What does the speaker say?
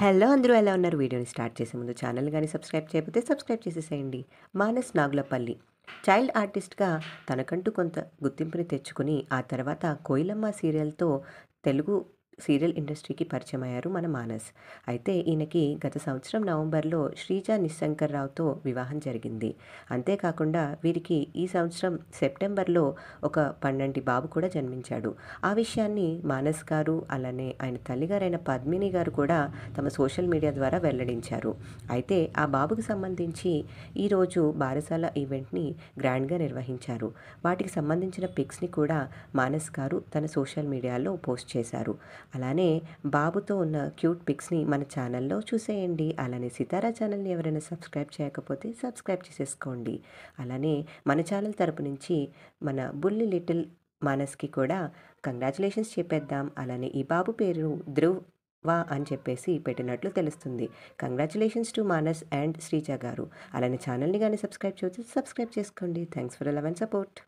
hello అందరూ ఎలా ఉన్నారు వీడియోని స్టార్ట్ చేసే ముందు ఛానల్ కానీ సబ్స్క్రైబ్ చేయకపోతే సబ్స్క్రైబ్ చేసేసేయండి మానస్ నాగులపల్లి చైల్డ్ ఆర్టిస్ట్గా తనకంటూ కొంత గుర్తింపుని తెచ్చుకుని ఆ తర్వాత కోయిలమ్మ సీరియల్తో తెలుగు సీరియల్ ఇండస్ట్రీకి పరిచయం అయ్యారు మన మానస్ అయితే ఈయనకి గత సంవత్సరం నవంబర్లో శ్రీజ నిశంకర్ రావుతో వివాహం జరిగింది అంతేకాకుండా వీరికి ఈ సంవత్సరం సెప్టెంబర్లో ఒక పన్నెండు బాబు కూడా జన్మించాడు ఆ విషయాన్ని మానస్ గారు అలానే ఆయన తల్లిగారైన పద్మిని గారు కూడా తమ సోషల్ మీడియా ద్వారా వెల్లడించారు అయితే ఆ బాబుకు సంబంధించి ఈరోజు బారసాల ఈవెంట్ని గ్రాండ్గా నిర్వహించారు వాటికి సంబంధించిన పిక్స్ని కూడా మానస్ గారు తన సోషల్ మీడియాలో పోస్ట్ చేశారు అలానే బాబుతో ఉన్న క్యూట్ పిక్స్ని మన ఛానల్లో చూసేయండి అలానే సితారా ఛానల్ని ఎవరైనా సబ్స్క్రైబ్ చేయకపోతే సబ్స్క్రైబ్ చేసేసుకోండి అలానే మన ఛానల్ తరపు నుంచి మన బుల్లి లిటిల్ మానస్కి కూడా కంగ్రాచులేషన్స్ చెప్పేద్దాం అలానే ఈ బాబు పేరు ధ్రువ్ వా అని చెప్పేసి పెట్టినట్లు తెలుస్తుంది congratulations to Manas and Sreeja garu అలానే ఛానల్ని కానీ సబ్స్క్రైబ్ చేసి సబ్స్క్రైబ్ చేసుకోండి thanks for love and support